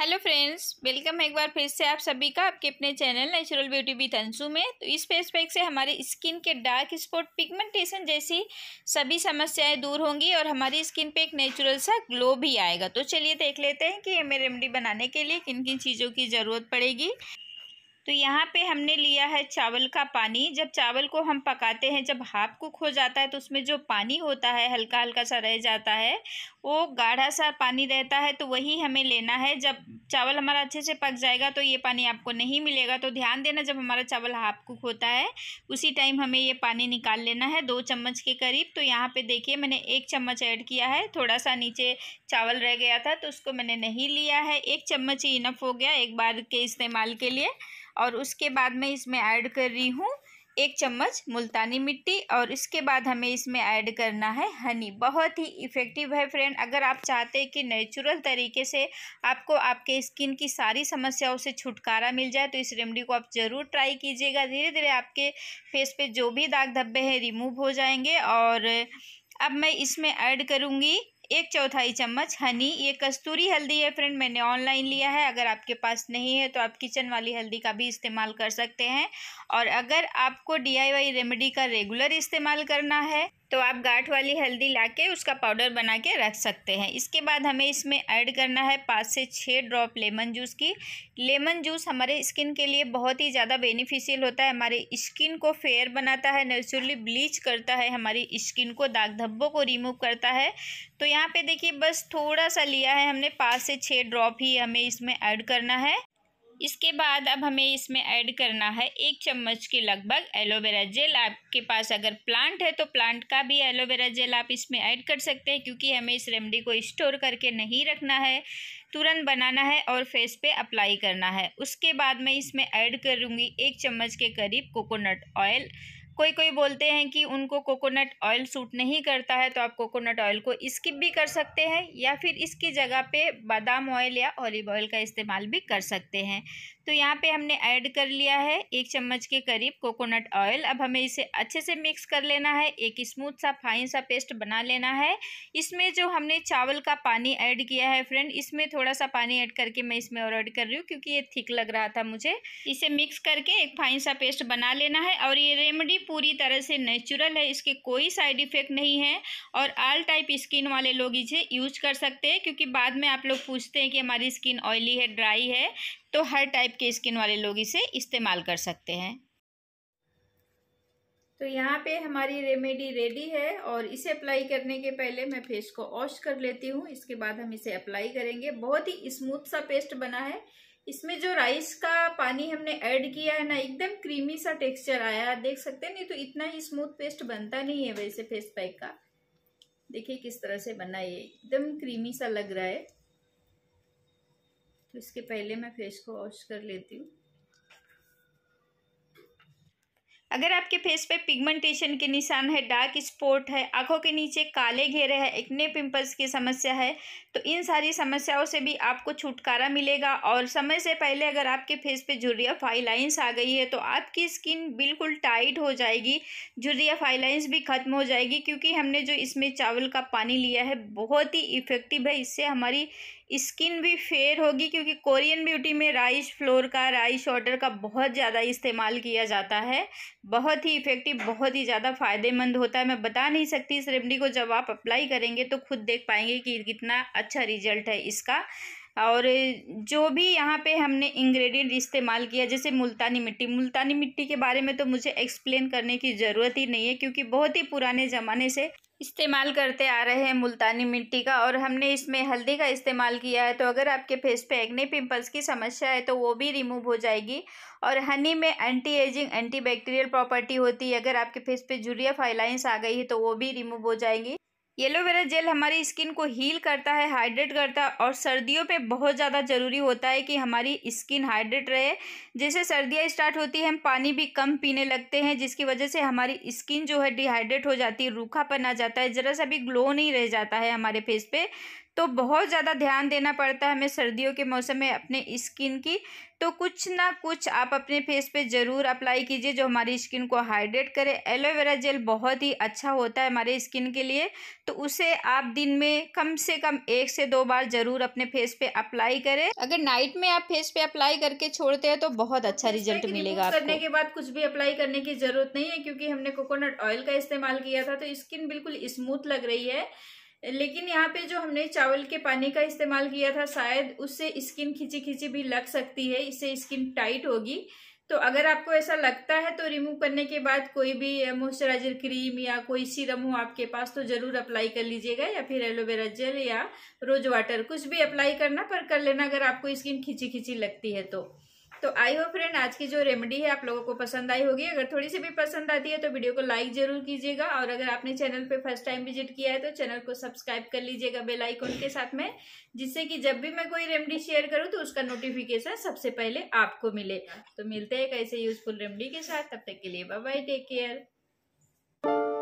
Hello friends welcome है एक बार फिर से आप सभी का आपके अपने channel natural beauty with Anshu में तो इस फेस पैक से हमारी स्किन के डार्क स्पॉट पिगमेंटेशन जैसी सभी समस्याएं दूर होंगी और हमारी स्किन पे एक नेचुरल सा ग्लो भी आएगा तो चलिए देख लेते हैं कि हमें रेमेडी बनाने के लिए किन किन चीज़ों की ज़रूरत पड़ेगी तो यहाँ पे हमने लिया है चावल का पानी जब चावल को हम पकाते हैं जब हाफ कुक हो जाता है तो उसमें जो पानी होता है हल्का हल्का सा रह जाता है वो गाढ़ा सा पानी रहता है तो वही हमें लेना है जब चावल हमारा अच्छे से पक जाएगा तो ये पानी आपको नहीं मिलेगा तो ध्यान देना जब हमारा चावल हाफ कुक होता है उसी टाइम हमें ये पानी निकाल लेना है दो चम्मच के करीब तो यहाँ पर देखिए मैंने एक चम्मच ऐड किया है थोड़ा सा नीचे चावल रह गया था तो उसको मैंने नहीं लिया है एक चम्मच ही इनफ हो गया एक बार के इस्तेमाल के लिए और उसके बाद मैं इसमें ऐड कर रही हूँ एक चम्मच मुल्तानी मिट्टी और इसके बाद हमें इसमें ऐड करना है हनी बहुत ही इफ़ेक्टिव है फ्रेंड अगर आप चाहते हैं कि नेचुरल तरीके से आपको आपके स्किन की सारी समस्याओं से छुटकारा मिल जाए तो इस रेमडी को आप ज़रूर ट्राई कीजिएगा धीरे धीरे आपके फेस पे जो भी दाग धब्बे हैं रिमूव हो जाएंगे और अब मैं इसमें ऐड करूँगी एक चौथाई चम्मच हनी ये कस्तूरी हल्दी है फ्रेंड मैंने ऑनलाइन लिया है अगर आपके पास नहीं है तो आप किचन वाली हल्दी का भी इस्तेमाल कर सकते हैं और अगर आपको डी रेमेडी का रेगुलर इस्तेमाल करना है तो आप गाठ वाली हल्दी ला के उसका पाउडर बना के रख सकते हैं इसके बाद हमें इसमें ऐड करना है पाँच से छः ड्रॉप लेमन जूस की लेमन जूस हमारे स्किन के लिए बहुत ही ज़्यादा बेनिफिशियल होता है हमारे स्किन को फेयर बनाता है नेचुरली ब्लीच करता है हमारी स्किन को दाग धब्बों को रिमूव करता है तो यहाँ पर देखिए बस थोड़ा सा लिया है हमने पाँच से छः ड्रॉप ही हमें इसमें ऐड करना है इसके बाद अब हमें इसमें ऐड करना है एक चम्मच के लगभग एलोवेरा जेल आपके पास अगर प्लांट है तो प्लांट का भी एलोवेरा जेल आप इसमें ऐड कर सकते हैं क्योंकि हमें इस रेमडी को स्टोर करके नहीं रखना है तुरंत बनाना है और फेस पे अप्लाई करना है उसके बाद मैं इसमें ऐड करूँगी एक चम्मच के करीब कोकोनट ऑयल कोई कोई बोलते हैं कि उनको कोकोनट ऑयल सूट नहीं करता है तो आप कोकोनट ऑयल को स्किप भी कर सकते हैं या फिर इसकी जगह पे बादाम ऑयल या ऑलिव ऑयल का इस्तेमाल भी कर सकते हैं तो यहाँ पे हमने ऐड कर लिया है एक चम्मच के करीब कोकोनट ऑयल अब हमें इसे अच्छे से मिक्स कर लेना है एक स्मूथ सा फाइन सा पेस्ट बना लेना है इसमें जो हमने चावल का पानी ऐड किया है फ्रेंड इसमें थोड़ा सा पानी ऐड करके मैं इसमें और ऐड कर रही हूँ क्योंकि ये थिक लग रहा था मुझे इसे मिक्स करके एक फाइन सा पेस्ट बना लेना है और ये रेमेडी पूरी तरह से नेचुरल है इसके कोई साइड इफेक्ट नहीं है और आल टाइप स्किन वाले लोग इसे यूज कर सकते हैं क्योंकि बाद में आप लोग पूछते हैं कि हमारी स्किन ऑयली है ड्राई है तो हर टाइप के स्किन वाले लोग इसे इस्तेमाल कर सकते हैं तो यहाँ पे हमारी रेमेडी रेडी है और इसे अप्लाई करने के पहले मैं फेस को वॉश कर लेती हूँ इसके बाद हम इसे अप्लाई करेंगे बहुत ही स्मूथ सा पेस्ट बना है इसमें जो राइस का पानी हमने ऐड किया है ना एकदम क्रीमी सा टेक्सचर आया देख सकते हैं नहीं तो इतना ही स्मूथ पेस्ट बनता नहीं है वैसे फेस पैक का देखिए किस तरह से बना ये एकदम क्रीमी सा लग रहा है तो इसके पहले मैं फेस को वॉश कर लेती हूँ अगर आपके फेस पे पिगमेंटेशन के निशान है डार्क स्पॉट है आंखों के नीचे काले घेरे हैं इतने पिंपल्स की समस्या है तो इन सारी समस्याओं से भी आपको छुटकारा मिलेगा और समय से पहले अगर आपके फेस पे जुर्रिया फाइलाइंस आ गई है तो आपकी स्किन बिल्कुल टाइट हो जाएगी जुर्रिया फाइलाइंस भी ख़त्म हो जाएगी क्योंकि हमने जो इसमें चावल का पानी लिया है बहुत ही इफ़ेक्टिव है इससे हमारी स्किन भी फेयर होगी क्योंकि कोरियन ब्यूटी में राइस फ्लोर का राइस ऑर्डर का बहुत ज़्यादा इस्तेमाल किया जाता है बहुत ही इफ़ेक्टिव बहुत ही ज़्यादा फ़ायदेमंद होता है मैं बता नहीं सकती इस रेमडी को जब आप अप्लाई करेंगे तो खुद देख पाएंगे कि कितना अच्छा रिजल्ट है इसका और जो भी यहाँ पे हमने इंग्रेडिएंट इस्तेमाल किया जैसे मुल्तानी मिट्टी मुल्तानी मिट्टी के बारे में तो मुझे एक्सप्लेन करने की ज़रूरत ही नहीं है क्योंकि बहुत ही पुराने ज़माने से इस्तेमाल करते आ रहे हैं मुल्तानी मिट्टी का और हमने इसमें हल्दी का इस्तेमाल किया है तो अगर आपके फेस पे एग्ने पिंपल्स की समस्या है तो वो भी रिमूव हो जाएगी और हनी में anti ageing anti bacterial property होती है अगर आपके फेस पे जूरिया फाइलाइंस आ गई है तो वो भी रिमूव हो जाएंगी एलोवेरा जेल हमारी स्किन को हील करता है हाइड्रेट करता है और सर्दियों पे बहुत ज़्यादा ज़रूरी होता है कि हमारी स्किन हाइड्रेट रहे जैसे सर्दियाँ स्टार्ट होती हैं हम पानी भी कम पीने लगते हैं जिसकी वजह से हमारी स्किन जो है डिहाइड्रेट हो जाती है रूखापन आ जाता है ज़रा सा भी ग्लो नहीं रह जाता है हमारे फेस पे तो बहुत ज़्यादा ध्यान देना पड़ता है हमें सर्दियों के मौसम में अपने स्किन की तो कुछ ना कुछ आप अपने फेस पे ज़रूर अप्लाई कीजिए जो हमारी स्किन को हाइड्रेट करे एलोवेरा जेल बहुत ही अच्छा होता है हमारे स्किन के लिए तो उसे आप दिन में कम से कम एक से दो बार ज़रूर अपने फेस पे अप्लाई करें अगर नाइट में आप फेस पे अप्लाई करके छोड़ते हैं तो बहुत अच्छा रिजल्ट मिलेगा आपको। करने के बाद कुछ भी अप्लाई करने की ज़रूरत नहीं है क्योंकि हमने कोकोनट ऑयल का इस्तेमाल किया था तो स्किन बिल्कुल स्मूथ लग रही है लेकिन यहाँ पे जो हमने चावल के पानी का इस्तेमाल किया था शायद उससे स्किन खिंची खिंची भी लग सकती है इससे स्किन टाइट होगी तो अगर आपको ऐसा लगता है तो रिमूव करने के बाद कोई भी मॉइस्चराइजर क्रीम या कोई सीरम हो आपके पास तो जरूर अप्लाई कर लीजिएगा या फिर एलोवेरा जेल या रोज वाटर कुछ भी अप्लाई करना पर कर लेना अगर आपको स्किन खिंची खिंची लगती है तो तो आई हो फ्रेंड आज की जो रेमेडी है आप लोगों को पसंद आई होगी अगर थोड़ी सी भी पसंद आती है तो वीडियो को लाइक जरूर कीजिएगा और अगर आपने चैनल पे फर्स्ट टाइम विजिट किया है तो चैनल को सब्सक्राइब कर लीजिएगा बेल आइकन के साथ में जिससे कि जब भी मैं कोई रेमेडी शेयर करूँ तो उसका नोटिफिकेशन सबसे पहले आपको मिले तो मिलते हैं एक ऐसे यूजफुल रेमेडी के साथ तब तक के लिए बाय टेक केयर